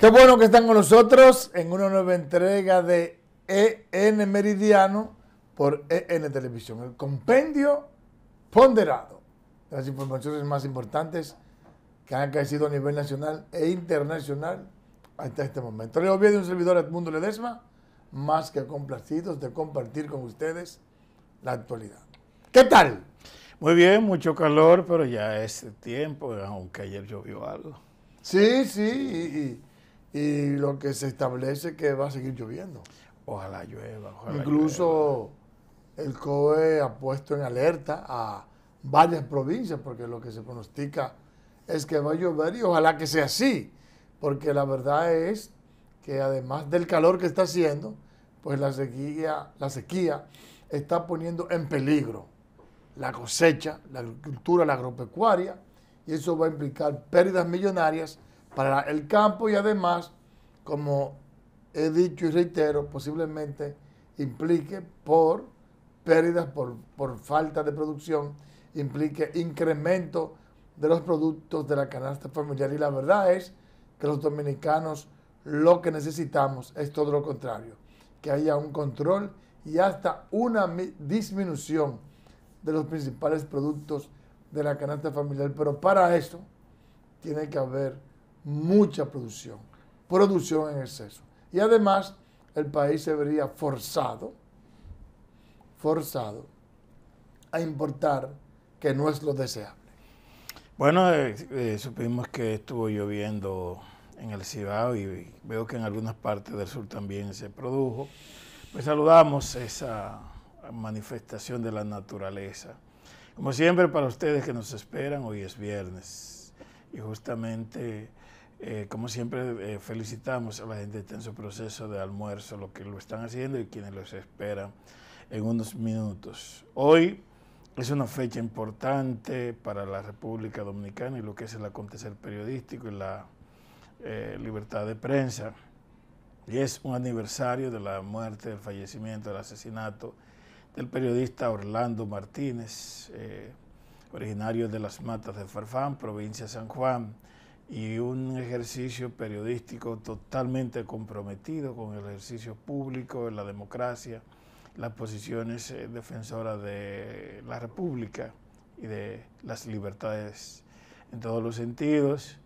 Qué bueno que están con nosotros en una nueva entrega de EN Meridiano por EN Televisión, el compendio ponderado de las informaciones más importantes que han crecido a nivel nacional e internacional hasta este momento. ir de un servidor Edmundo Ledesma, más que complacidos de compartir con ustedes la actualidad. ¿Qué tal? Muy bien, mucho calor, pero ya es tiempo, aunque ayer llovió algo. Sí, sí, y y lo que se establece es que va a seguir lloviendo. Ojalá llueva, ojalá Incluso el COE ha puesto en alerta a varias provincias porque lo que se pronostica es que va a llover y ojalá que sea así, porque la verdad es que además del calor que está haciendo, pues la sequía, la sequía está poniendo en peligro la cosecha, la agricultura, la agropecuaria, y eso va a implicar pérdidas millonarias para el campo y además, como he dicho y reitero, posiblemente implique por pérdidas por, por falta de producción, implique incremento de los productos de la canasta familiar. Y la verdad es que los dominicanos lo que necesitamos es todo lo contrario, que haya un control y hasta una disminución de los principales productos de la canasta familiar. Pero para eso tiene que haber mucha producción, producción en exceso. Y además el país se vería forzado, forzado a importar que no es lo deseable. Bueno, eh, eh, supimos que estuvo lloviendo en el Cibao y veo que en algunas partes del sur también se produjo. Pues saludamos esa manifestación de la naturaleza. Como siempre, para ustedes que nos esperan, hoy es viernes y justamente eh, como siempre, eh, felicitamos a la gente que está en su proceso de almuerzo, lo que lo están haciendo y quienes los esperan en unos minutos. Hoy es una fecha importante para la República Dominicana y lo que es el acontecer periodístico y la eh, libertad de prensa. Y es un aniversario de la muerte, del fallecimiento, del asesinato del periodista Orlando Martínez, originario de las Matas de Farfán, provincia de San Juan y un ejercicio periodístico totalmente comprometido con el ejercicio público, la democracia, las posiciones eh, defensoras de la República y de las libertades en todos los sentidos,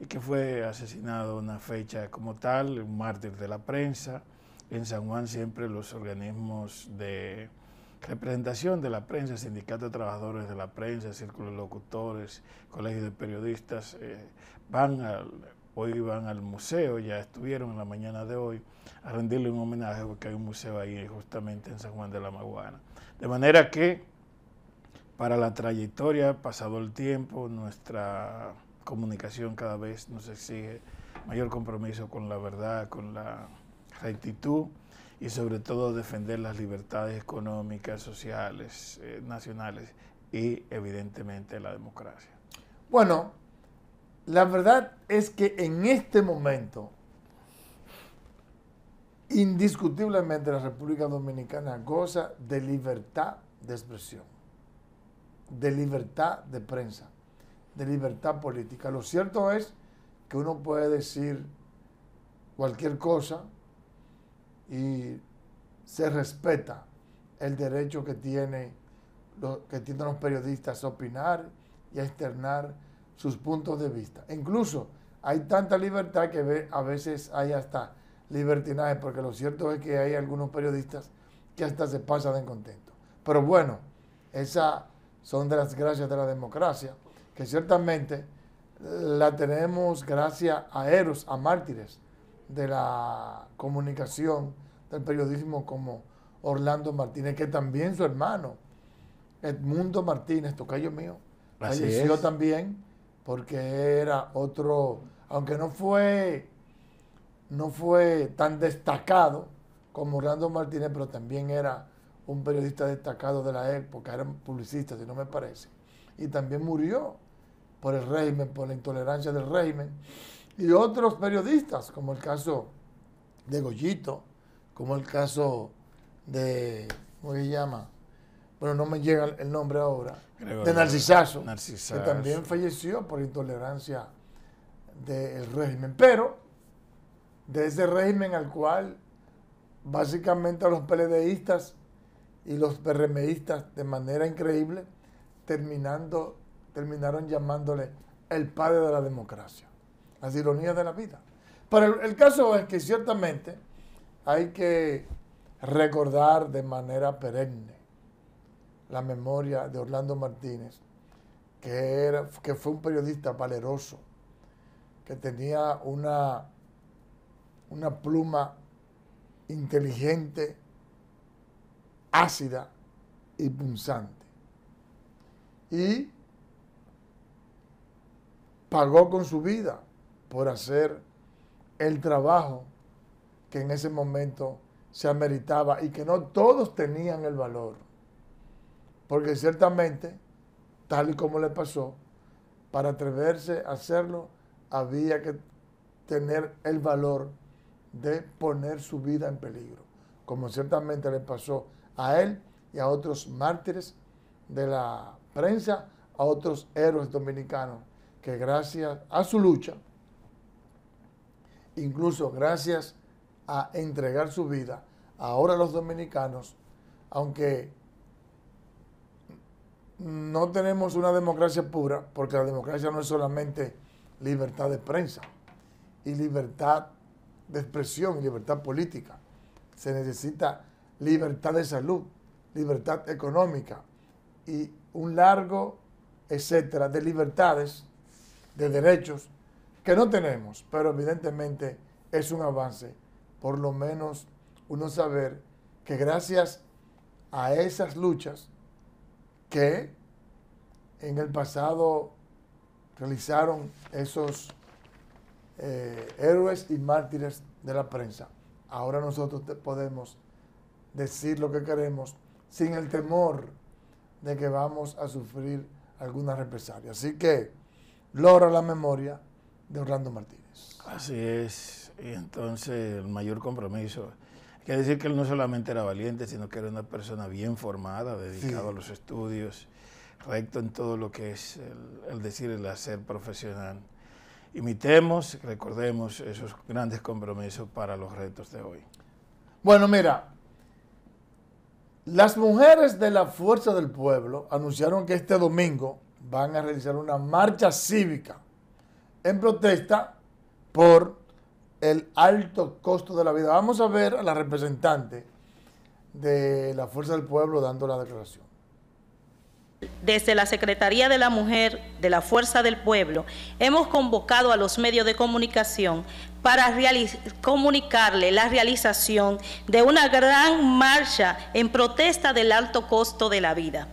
y que fue asesinado una fecha como tal, un mártir de la prensa. En San Juan siempre los organismos de representación de la prensa, sindicato de trabajadores de la prensa, círculo de locutores, colegio de periodistas, eh, van al, hoy van al museo, ya estuvieron en la mañana de hoy, a rendirle un homenaje porque hay un museo ahí justamente en San Juan de la Maguana. De manera que para la trayectoria, pasado el tiempo, nuestra comunicación cada vez nos exige mayor compromiso con la verdad, con la rectitud y sobre todo defender las libertades económicas, sociales, eh, nacionales y evidentemente la democracia. Bueno, la verdad es que en este momento, indiscutiblemente la República Dominicana goza de libertad de expresión, de libertad de prensa, de libertad política. Lo cierto es que uno puede decir cualquier cosa, y se respeta el derecho que, tiene, que tienen los periodistas a opinar y a externar sus puntos de vista. Incluso hay tanta libertad que a veces hay hasta libertinaje, porque lo cierto es que hay algunos periodistas que hasta se pasan de contento. Pero bueno, esas son de las gracias de la democracia, que ciertamente la tenemos gracias a héroes, a mártires de la comunicación del periodismo como Orlando Martínez, que también su hermano, Edmundo Martínez, tocayo mío, Así falleció también porque era otro, aunque no fue, no fue tan destacado como Orlando Martínez, pero también era un periodista destacado de la época, era publicista, si no me parece. Y también murió por el régimen, por la intolerancia del régimen. Y otros periodistas, como el caso de Goyito, como el caso de, ¿cómo se llama? Bueno, no me llega el nombre ahora, de Narcisazo, que también falleció por intolerancia del régimen, pero de ese régimen al cual básicamente a los PLDistas y los PRMistas de manera increíble terminando, terminaron llamándole el padre de la democracia. Las ironías de la vida. Pero el caso es que ciertamente hay que recordar de manera perenne la memoria de Orlando Martínez, que, era, que fue un periodista valeroso, que tenía una, una pluma inteligente, ácida y punzante. Y pagó con su vida por hacer el trabajo que en ese momento se ameritaba y que no todos tenían el valor. Porque ciertamente, tal y como le pasó, para atreverse a hacerlo, había que tener el valor de poner su vida en peligro, como ciertamente le pasó a él y a otros mártires de la prensa, a otros héroes dominicanos, que gracias a su lucha, incluso gracias a entregar su vida. Ahora los dominicanos, aunque no tenemos una democracia pura, porque la democracia no es solamente libertad de prensa y libertad de expresión y libertad política. Se necesita libertad de salud, libertad económica y un largo etcétera de libertades, de derechos que no tenemos, pero evidentemente es un avance por lo menos uno saber que gracias a esas luchas que en el pasado realizaron esos eh, héroes y mártires de la prensa. Ahora nosotros podemos decir lo que queremos sin el temor de que vamos a sufrir alguna represalia. Así que logra la memoria de Orlando Martínez. Así es. Y entonces el mayor compromiso. Hay que decir que él no solamente era valiente, sino que era una persona bien formada, dedicado a los estudios, recto en todo lo que es el, el decir, el hacer profesional. Imitemos, recordemos esos grandes compromisos para los retos de hoy. Bueno, mira, las mujeres de la Fuerza del Pueblo anunciaron que este domingo van a realizar una marcha cívica en protesta por el alto costo de la vida. Vamos a ver a la representante de la Fuerza del Pueblo dando la declaración. Desde la Secretaría de la Mujer de la Fuerza del Pueblo hemos convocado a los medios de comunicación para comunicarle la realización de una gran marcha en protesta del alto costo de la vida,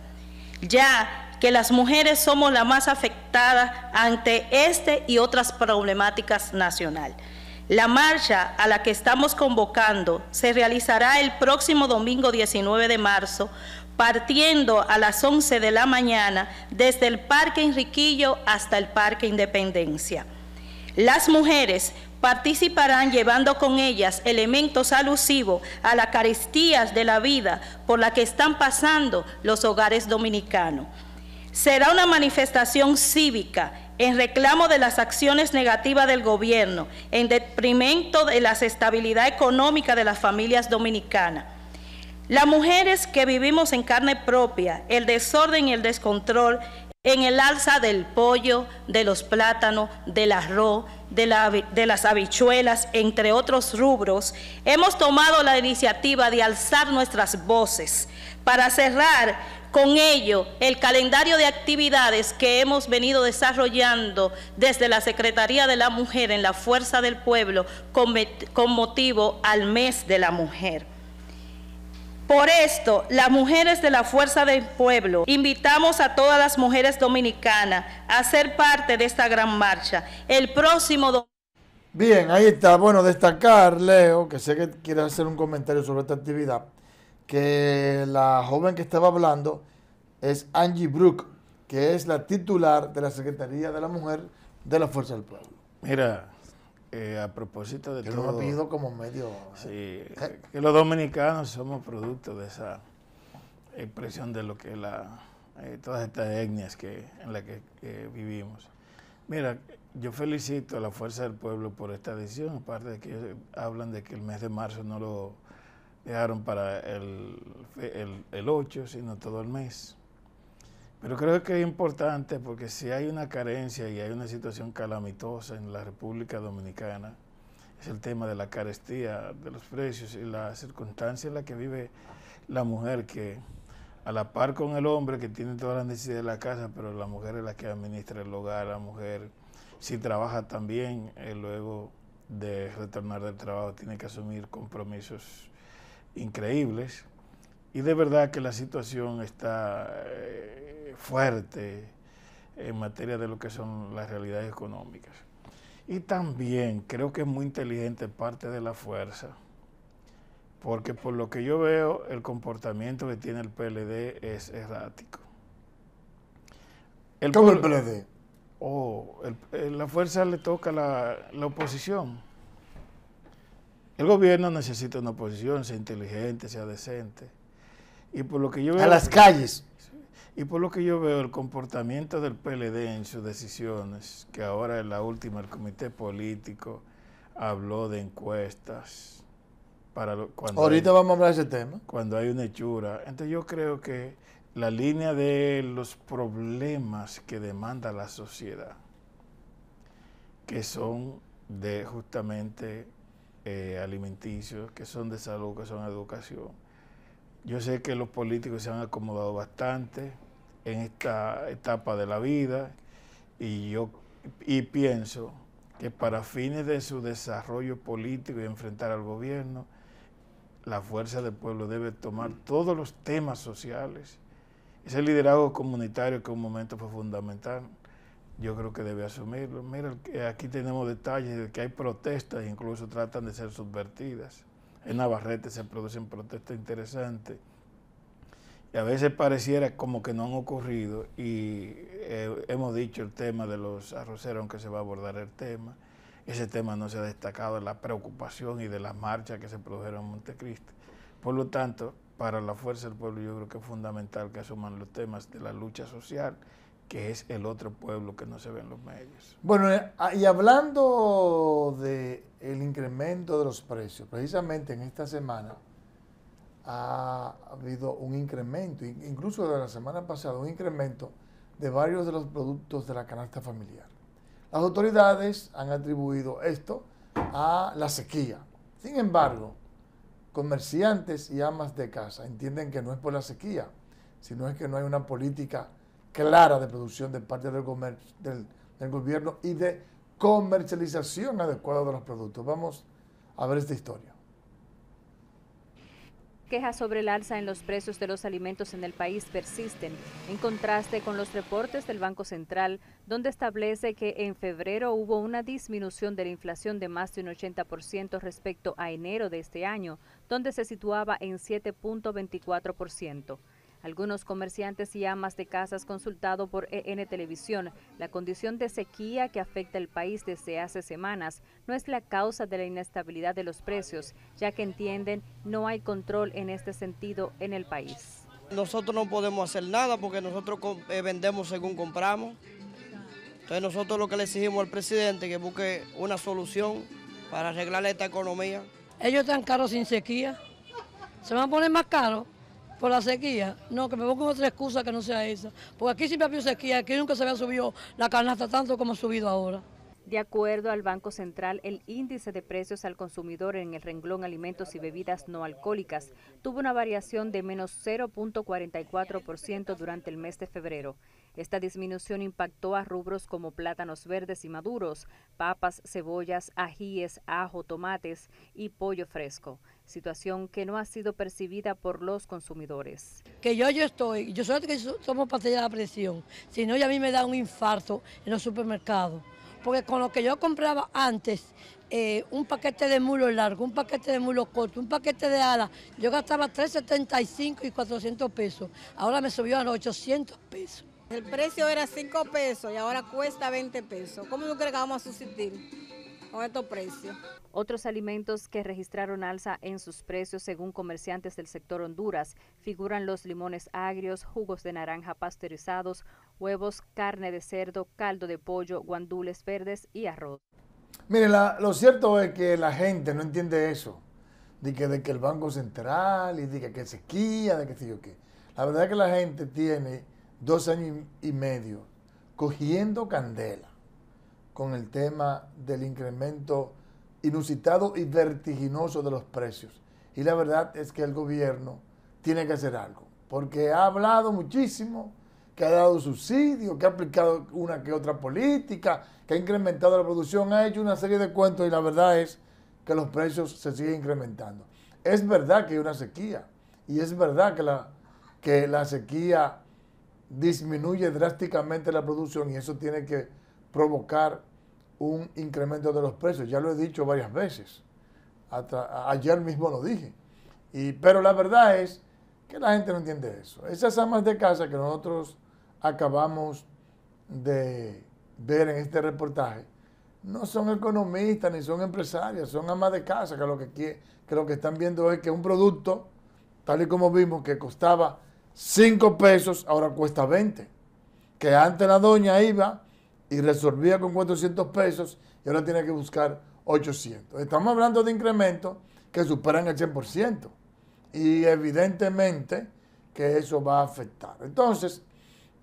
ya que las mujeres somos las más afectadas ante este y otras problemáticas nacionales. La marcha a la que estamos convocando se realizará el próximo domingo 19 de marzo, partiendo a las 11 de la mañana desde el Parque Enriquillo hasta el Parque Independencia. Las mujeres participarán llevando con ellas elementos alusivos a la carestías de la vida por la que están pasando los hogares dominicanos. Será una manifestación cívica en reclamo de las acciones negativas del gobierno, en detrimento de la estabilidad económica de las familias dominicanas. Las mujeres que vivimos en carne propia, el desorden y el descontrol en el alza del pollo, de los plátanos, del arroz, de, de, las habichuelas, entre otros rubros, hemos tomado la iniciativa de alzar nuestras voces para cerrar con ello, el calendario de actividades que hemos venido desarrollando desde la Secretaría de la Mujer en la Fuerza del Pueblo con, motivo al mes de la mujer. Por esto, las mujeres de la Fuerza del Pueblo, invitamos a todas las mujeres dominicanas a ser parte de esta gran marcha. El próximo Bien, ahí está. Bueno, destacar, Leo, que sé que quiere hacer un comentario sobre esta actividad que la joven que estaba hablando es Angie Brooke, que es la titular de la Secretaría de la Mujer de la Fuerza del Pueblo. Mira, eh, a propósito de que todo... lo pedido como medio... ¿eh? Sí, que los dominicanos somos producto de esa expresión de lo que la, eh, todas estas etnias que, en las que, que vivimos. Mira, yo felicito a la Fuerza del Pueblo por esta decisión, aparte de que hablan de que el mes de marzo no lo dejaron para el, el, el 8, sino todo el mes. Pero creo que es importante porque si hay una carencia y hay una situación calamitosa en la República Dominicana, es el tema de la carestía de los precios y la circunstancia en la que vive la mujer que a la par con el hombre que tiene todas las necesidades de la casa, pero la mujer es la que administra el hogar, la mujer si trabaja también, eh, luego de retornar del trabajo tiene que asumir compromisos increíbles y de verdad que la situación está eh, fuerte en materia de lo que son las realidades económicas. Y también creo que es muy inteligente parte de la fuerza, porque por lo que yo veo el comportamiento que tiene el PLD es errático. El ¿Cómo el PLD? Oh, eh, la fuerza le toca la, la oposición el gobierno necesita una oposición, sea inteligente, sea decente. Y por lo que yo veo, a las calles. Y por lo que yo veo, el comportamiento del PLD en sus decisiones, que ahora en la última, el comité político habló de encuestas. Para cuando Ahorita vamos a hablar de ese tema. Cuando hay una hechura. Entonces yo creo que la línea de los problemas que demanda la sociedad, que son de justamente eh, alimenticios, que son de salud, que son educación. Yo sé que los políticos se han acomodado bastante en esta etapa de la vida y yo y pienso que para fines de su desarrollo político y enfrentar al gobierno, la fuerza del pueblo debe tomar todos los temas sociales. Ese liderazgo comunitario que en un momento fue fundamental yo creo que debe asumirlo. Mira, aquí tenemos detalles de que hay protestas, incluso tratan de ser subvertidas. En Navarrete se producen protestas interesantes. Y a veces pareciera como que no han ocurrido y eh, hemos dicho el tema de los arroceros, aunque se va a abordar el tema. Ese tema no se ha destacado de la preocupación y de las marchas que se produjeron en Montecristo. Por lo tanto, para la fuerza del pueblo yo creo que es fundamental que asuman los temas de la lucha social que es el otro pueblo que no se ve en los medios. Bueno, eh, ah, y hablando de incremento de los precios, precisamente en esta semana ha habido un incremento, incluso de la semana pasada, un incremento de varios de los productos de la canasta familiar. Las autoridades han atribuido esto a la sequía. Sin embargo, comerciantes y amas de casa entienden que no es por la sequía, sino es que no hay una política clara de producción de parte del, del, gobierno y de comercialización adecuada de los productos. Vamos a ver esta historia quejas sobre el alza en los precios de los alimentos en el país persisten, en contraste con los reportes del Banco Central, donde establece que en febrero hubo una disminución de la inflación de más de un 80% respecto a enero de este año, donde se situaba en 7.24%. Algunos comerciantes y amas de casas consultado por EN Televisión, la condición de sequía que afecta el país desde hace semanas no es la causa de la inestabilidad de los precios, ya que entienden no hay control en este sentido en el país. Nosotros no podemos hacer nada porque nosotros eh, vendemos según compramos. Entonces nosotros lo que le exigimos al presidente es que busque una solución para arreglar esta economía. Ellos están caros sin sequía. Se van a poner más caros por la sequía. No, que me pongan otra excusa que no sea esa. Porque aquí siempre ha habido sequía, aquí nunca se había subido la canasta tanto como ha subido ahora. De acuerdo al Banco Central, el índice de precios al consumidor en el renglón alimentos y bebidas no alcohólicas tuvo una variación de menos 0.44% durante el mes de febrero. Esta disminución impactó a rubros como plátanos verdes y maduros, papas, cebollas, ajíes, ajo, tomates y pollo fresco, situación que no ha sido percibida por los consumidores. Que yo, yo estoy, yo soy que somos pastilla de presión, si no ya a mí me da un infarto en los supermercados porque con lo que yo compraba antes, eh, un paquete de mulo largo, un paquete de mulo corto, un paquete de ala, yo gastaba 375 y 400 pesos, ahora me subió a los 800 pesos. El precio era 5 pesos y ahora cuesta 20 pesos. ¿Cómo tú crees que vamos a subsistir? con estos precios. Otros alimentos que registraron alza en sus precios, según comerciantes del sector Honduras, figuran los limones agrios, jugos de naranja pasteurizados, huevos, carne de cerdo, caldo de pollo, guandules verdes y arroz. Mire, lo cierto es que la gente no entiende eso, de que, de que el Banco Central y de que, se sequía, de que sé yo qué. La verdad es que la gente tiene dos años y medio cogiendo candela con el tema del incremento inusitado y vertiginoso de los precios. Y la verdad es que el gobierno tiene que hacer algo, porque ha hablado muchísimo, que ha dado subsidio, que ha aplicado una que otra política, que ha incrementado la producción, ha hecho una serie de cuentos y la verdad es que los precios se siguen incrementando. Es verdad que hay una sequía y es verdad que la, que la sequía disminuye drásticamente la producción y eso tiene que provocar un incremento de los precios. Ya lo he dicho varias veces. ayer mismo lo dije. Y, pero la verdad es que la gente no entiende eso. Esas amas de casa que nosotros acabamos de ver en este reportaje no son economistas ni son empresarias, son amas de casa que lo que, que lo que están viendo es que un producto, tal y como vimos, que costaba 5 pesos, ahora cuesta 20. Que antes la doña iba y resolvía con 400 pesos y ahora tiene que buscar 800. Estamos hablando de incrementos que superan el 100% y evidentemente que eso va a afectar. Entonces,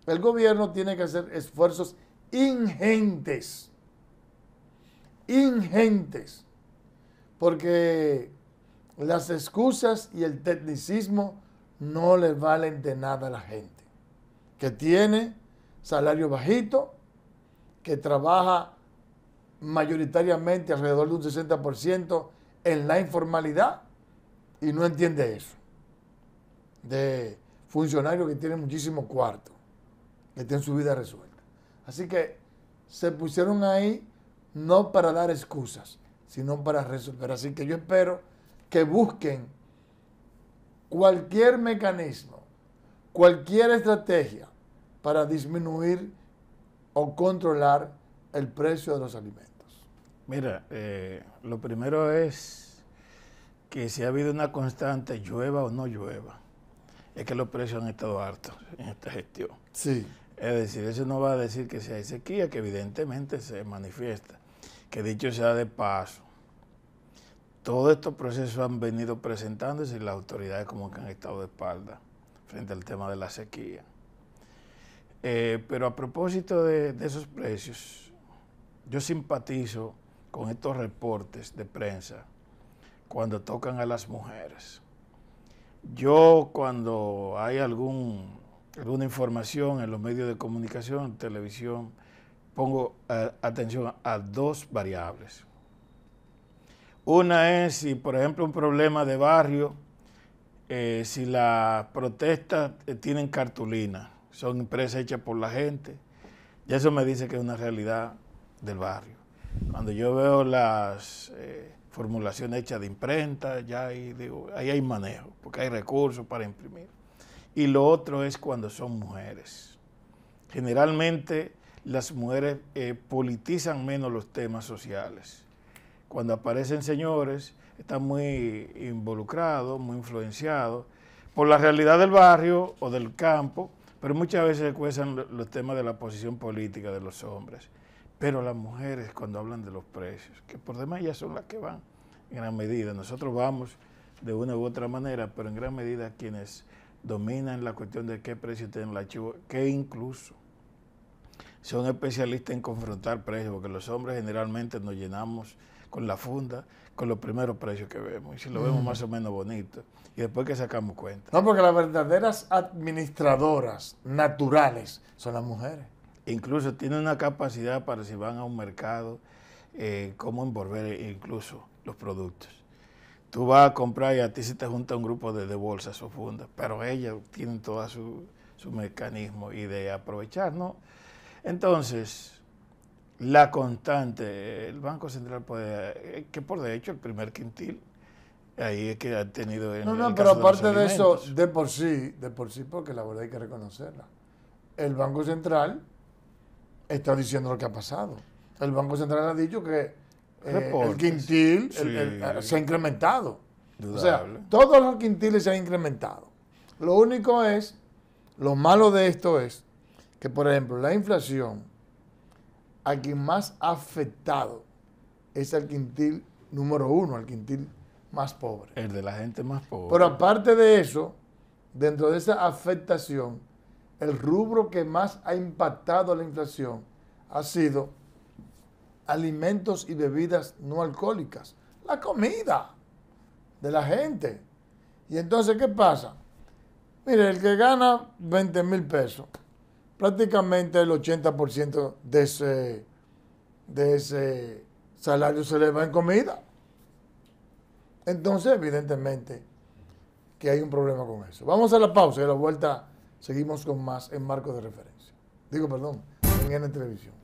el gobierno tiene que hacer esfuerzos ingentes, ingentes, porque las excusas y el tecnicismo no le valen de nada a la gente que tiene salario bajito que trabaja mayoritariamente alrededor de un 60% en la informalidad y no entiende eso. De funcionarios que tienen muchísimo cuarto, que tienen su vida resuelta. Así que se pusieron ahí no para dar excusas, sino para resolver. Así que yo espero que busquen cualquier mecanismo, cualquier estrategia para disminuir o controlar el precio de los alimentos? Mira, eh, lo primero es que si ha habido una constante, llueva o no llueva, es que los precios han estado altos en esta gestión. Sí. Es decir, eso no va a decir que sea sequía, que evidentemente se manifiesta. Que dicho sea de paso, todos estos procesos han venido presentándose y las autoridades como que han estado de espalda frente al tema de la sequía. Eh, pero a propósito de, esos precios, yo simpatizo con estos reportes de prensa cuando tocan a las mujeres. Yo cuando hay algún, alguna información en los medios de comunicación, televisión, pongo eh, atención a dos variables. Una es si, por ejemplo, un problema de barrio, eh, si las protestas tienen cartulina son empresas hechas por la gente. Y eso me dice que es una realidad del barrio. Cuando yo veo las eh, formulaciones hechas de imprenta, ya ahí, digo, ahí hay manejo, porque hay recursos para imprimir. Y lo otro es cuando son mujeres. Generalmente las mujeres eh, politizan menos los temas sociales. Cuando aparecen señores, están muy involucrados, muy influenciados por la realidad del barrio o del campo pero muchas veces se cuestan los temas de la posición política de los hombres. Pero las mujeres cuando hablan de los precios, que por demás ya son las que van en gran medida. Nosotros vamos de una u otra manera, pero en gran medida quienes dominan la cuestión de qué precio tienen la chivo, que incluso son especialistas en confrontar precios, porque los hombres generalmente nos llenamos con la funda, con los primeros precios que vemos. Y si lo vemos mm. más o menos bonito. Y después que sacamos cuenta. No, porque las verdaderas administradoras naturales son las mujeres. Incluso tienen una capacidad para si van a un mercado, eh, cómo envolver incluso los productos. Tú vas a comprar y a ti se te junta un grupo de, bolsas o fundas, pero ellas tienen todo su, su mecanismo y de aprovechar, ¿no? Entonces, la constante. El Banco Central puede, eh, que por de hecho el primer quintil, ahí es que ha tenido... En no, no, pero aparte de, eso, de por sí, de por sí, porque la verdad hay que reconocerla. El Banco Central está diciendo lo que ha pasado. El Banco Central ha dicho que eh, el quintil eh, se ha incrementado. O sea, todos los quintiles se han incrementado. Lo único es, lo malo de esto es que, por ejemplo, la inflación a quien más ha afectado es al quintil número uno, al quintil más pobre. El de la gente más pobre. Pero aparte de eso, dentro de esa afectación, el rubro que más ha impactado la inflación ha sido alimentos y bebidas no alcohólicas, la comida de la gente. Y entonces, ¿qué pasa? Mire, el que gana 20 mil pesos, prácticamente el 80% de ese, de ese salario se le va en comida. Entonces, evidentemente, que hay un problema con eso. Vamos a la pausa y a la vuelta seguimos con más en marco de referencia. Digo, perdón, en NTV. Televisión.